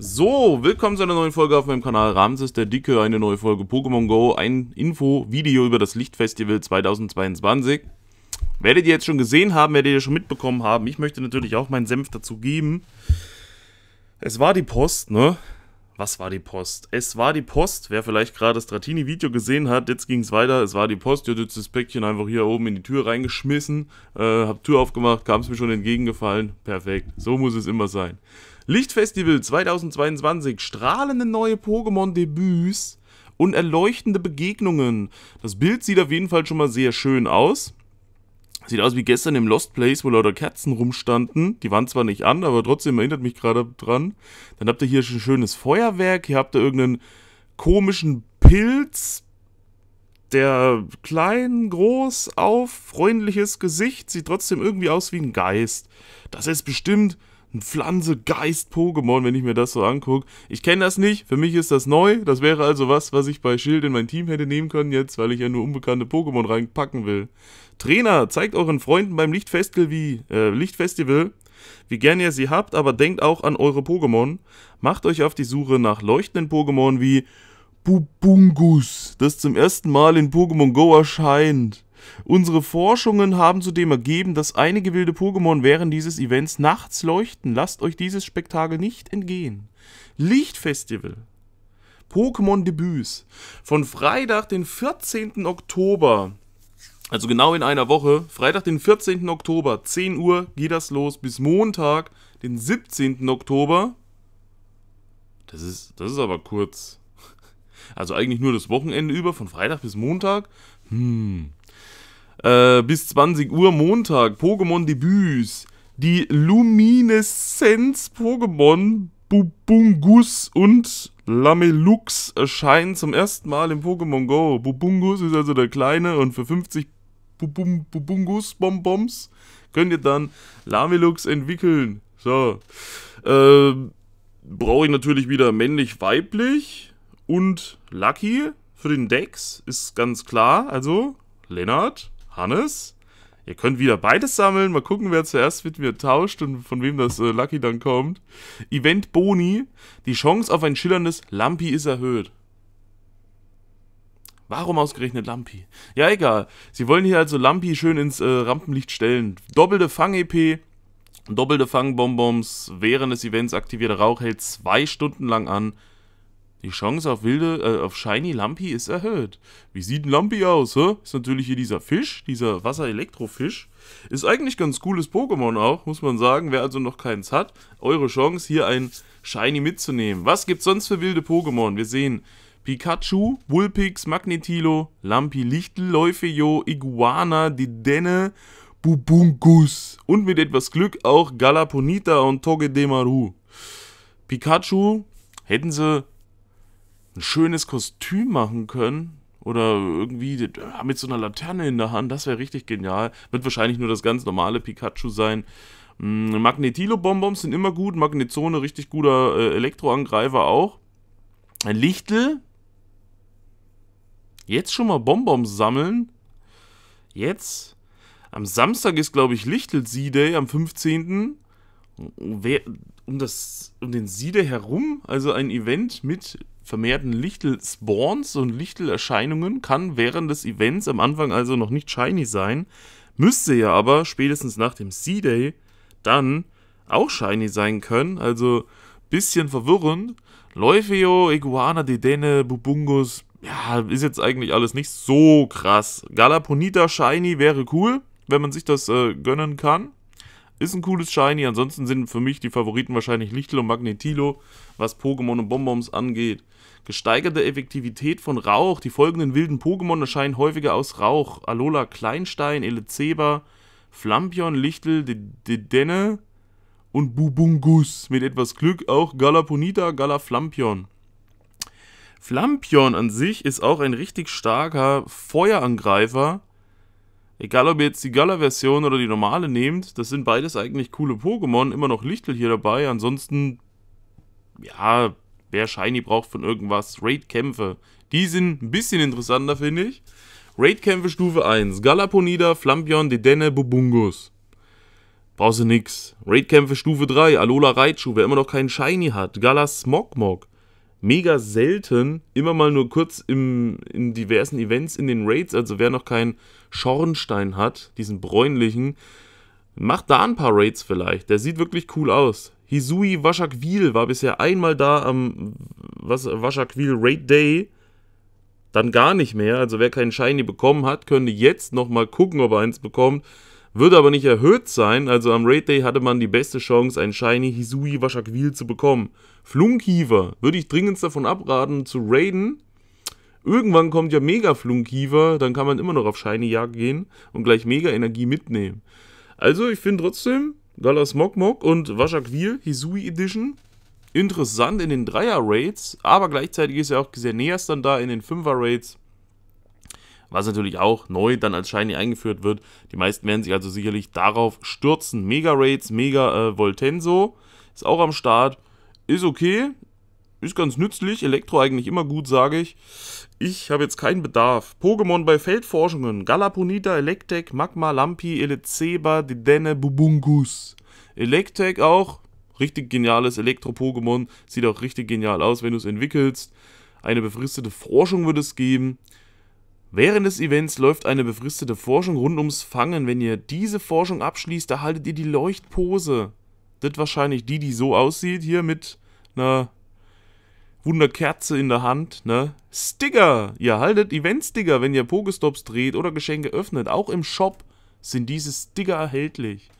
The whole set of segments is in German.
So, willkommen zu einer neuen Folge auf meinem Kanal Ramses der Dicke, eine neue Folge Pokémon Go, ein Info-Video über das Lichtfestival 2022. Werdet ihr jetzt schon gesehen haben, werdet ihr schon mitbekommen haben. Ich möchte natürlich auch meinen Senf dazu geben. Es war die Post, ne? Was war die Post? Es war die Post. Wer vielleicht gerade das Stratini-Video gesehen hat, jetzt ging es weiter. Es war die Post. Ich hatte jetzt das Päckchen einfach hier oben in die Tür reingeschmissen. Äh, hab Tür aufgemacht, kam es mir schon entgegengefallen. Perfekt. So muss es immer sein. Lichtfestival 2022. Strahlende neue Pokémon-Debüts und erleuchtende Begegnungen. Das Bild sieht auf jeden Fall schon mal sehr schön aus. Sieht aus wie gestern im Lost Place, wo lauter Kerzen rumstanden. Die waren zwar nicht an, aber trotzdem erinnert mich gerade dran. Dann habt ihr hier ein schönes Feuerwerk. Hier habt ihr irgendeinen komischen Pilz, der klein, groß, auf, freundliches Gesicht. Sieht trotzdem irgendwie aus wie ein Geist. Das ist bestimmt ein Pflanze-Geist-Pokémon, wenn ich mir das so angucke. Ich kenne das nicht, für mich ist das neu. Das wäre also was, was ich bei Schild in mein Team hätte nehmen können jetzt, weil ich ja nur unbekannte Pokémon reinpacken will. Trainer, zeigt euren Freunden beim Lichtfestival wie, äh, Lichtfestival, wie gern ihr sie habt, aber denkt auch an eure Pokémon. Macht euch auf die Suche nach leuchtenden Pokémon wie Bubungus, das zum ersten Mal in Pokémon Go erscheint. Unsere Forschungen haben zudem ergeben, dass einige wilde Pokémon während dieses Events nachts leuchten. Lasst euch dieses Spektakel nicht entgehen. Lichtfestival. Pokémon Debüts. Von Freitag, den 14. Oktober. Also genau in einer Woche. Freitag, den 14. Oktober, 10 Uhr geht das los. Bis Montag, den 17. Oktober. Das ist, das ist aber kurz. Also eigentlich nur das Wochenende über, von Freitag bis Montag. Hm. Äh, bis 20 Uhr Montag Pokémon Debüts. Die Lumineszenz Pokémon Bubungus und Lamelux erscheinen zum ersten Mal im Pokémon Go. Bubungus ist also der kleine und für 50 Bubum, Bubungus Bonbons könnt ihr dann Lamelux entwickeln. So. Ähm, Brauche ich natürlich wieder männlich-weiblich und Lucky für den Dex, ist ganz klar. Also Lennart, Hannes? Ihr könnt wieder beides sammeln. Mal gucken, wer zuerst mit mir tauscht und von wem das äh, Lucky dann kommt. Event Boni. Die Chance auf ein schillerndes Lampi ist erhöht. Warum ausgerechnet Lampi? Ja, egal. Sie wollen hier also Lampi schön ins äh, Rampenlicht stellen. Doppelte Fang-EP, doppelte Fangbonbons während des Events aktivierte Rauch hält zwei Stunden lang an. Die Chance auf wilde, äh, auf Shiny Lumpy ist erhöht. Wie sieht ein Lumpy aus, hä? Ist natürlich hier dieser Fisch, dieser Wasser-Elektrofisch. Ist eigentlich ganz cooles Pokémon auch, muss man sagen. Wer also noch keins hat, eure Chance, hier ein Shiny mitzunehmen. Was gibt's sonst für wilde Pokémon? Wir sehen Pikachu, Bullpix, Magnetilo, Lampi, Lichtel, Läufejo, Iguana, Didenne, Bubungus und mit etwas Glück auch Galaponita und Togedemaru. Pikachu hätten sie ein schönes Kostüm machen können. Oder irgendwie mit so einer Laterne in der Hand, das wäre richtig genial. Wird wahrscheinlich nur das ganz normale Pikachu sein. Mm, Magnetilo-Bonbons sind immer gut. Magnezone, richtig guter äh, Elektroangreifer auch. Lichtel. Jetzt schon mal Bonbons sammeln. Jetzt. Am Samstag ist, glaube ich, Lichtel sea day am 15. Wer, um, das, um den Siede herum, also ein Event mit vermehrten Lichtel-Spawns und Lichtel-Erscheinungen, kann während des Events am Anfang also noch nicht shiny sein, müsste ja aber spätestens nach dem C-Day dann auch shiny sein können, also bisschen verwirrend. Leufeo, Iguana, Dedene, Bubungus, ja, ist jetzt eigentlich alles nicht so krass. Galaponita Shiny wäre cool, wenn man sich das äh, gönnen kann. Ist ein cooles Shiny. Ansonsten sind für mich die Favoriten wahrscheinlich Lichtlo und Magnetilo, was Pokémon und Bonbons angeht. Gesteigerte Effektivität von Rauch. Die folgenden wilden Pokémon erscheinen häufiger aus Rauch. Alola Kleinstein, Elezeba, Flampion, Lichtel, Dedenne und Bubungus. Mit etwas Glück auch Galaponita, Galaflampion. Flampion an sich ist auch ein richtig starker Feuerangreifer Egal, ob ihr jetzt die Gala-Version oder die normale nehmt, das sind beides eigentlich coole Pokémon. Immer noch Lichtel hier dabei. Ansonsten, ja, wer Shiny braucht von irgendwas. Raid-Kämpfe. Die sind ein bisschen interessanter, finde ich. Raid-Kämpfe Stufe 1. Galaponida, Flampion, Dedenne, Bubungus. Brauchst du nix. Raid-Kämpfe Stufe 3. Alola Raichu, wer immer noch keinen Shiny hat. Galas Smogmog mega selten, immer mal nur kurz im, in diversen Events in den Raids, also wer noch keinen Schornstein hat, diesen bräunlichen, macht da ein paar Raids vielleicht. Der sieht wirklich cool aus. Hisui Waschakwil war bisher einmal da am Waschakwil Raid Day, dann gar nicht mehr. Also wer keinen Shiny bekommen hat, könnte jetzt nochmal gucken, ob er eins bekommt würde aber nicht erhöht sein, also am Raid Day hatte man die beste Chance, einen Shiny Hisui Washakwil zu bekommen. Flunkiefer würde ich dringend davon abraten zu raiden. Irgendwann kommt ja Mega Flunkiefer, dann kann man immer noch auf Shiny Jagd gehen und gleich Mega Energie mitnehmen. Also ich finde trotzdem Galas Mokmok und Washakwil Hisui Edition interessant in den 3er Raids, aber gleichzeitig ist er auch sehr näher dann da in den 5er Raids was natürlich auch neu dann als Shiny eingeführt wird. Die meisten werden sich also sicherlich darauf stürzen. Mega Raids, Mega äh, Voltenso ist auch am Start. Ist okay, ist ganz nützlich. Elektro eigentlich immer gut, sage ich. Ich habe jetzt keinen Bedarf. Pokémon bei Feldforschungen. Galaponita, Electek, Magma, Lampi, Elezeba, Didene, Bubungus. Electek auch. Richtig geniales Elektro-Pokémon. Sieht auch richtig genial aus, wenn du es entwickelst. Eine befristete Forschung wird es geben. Während des Events läuft eine befristete Forschung rund ums Fangen. Wenn ihr diese Forschung abschließt, erhaltet ihr die Leuchtpose. Das ist wahrscheinlich die, die so aussieht, hier mit einer Wunderkerze in der Hand, ne? Sticker! Ihr haltet Event-Sticker, wenn ihr Pokestops dreht oder Geschenke öffnet. Auch im Shop sind diese Sticker erhältlich.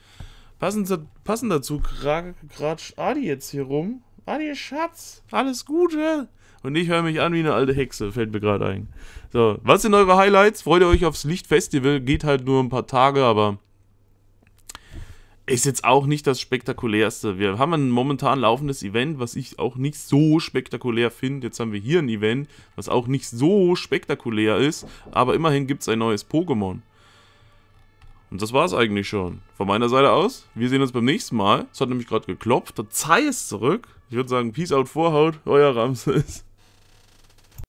Passend, passend dazu kratsch Adi jetzt hier rum. Adi, Schatz, alles Gute! Und ich höre mich an wie eine alte Hexe, fällt mir gerade ein. So, was sind eure Highlights? Freut ihr euch aufs Lichtfestival? Geht halt nur ein paar Tage, aber ist jetzt auch nicht das spektakulärste. Wir haben ein momentan laufendes Event, was ich auch nicht so spektakulär finde. Jetzt haben wir hier ein Event, was auch nicht so spektakulär ist, aber immerhin gibt es ein neues Pokémon. Und das war's eigentlich schon. Von meiner Seite aus, wir sehen uns beim nächsten Mal. Es hat nämlich gerade geklopft, der Zei ist zurück. Ich würde sagen, Peace out, Vorhaut, euer Ramses.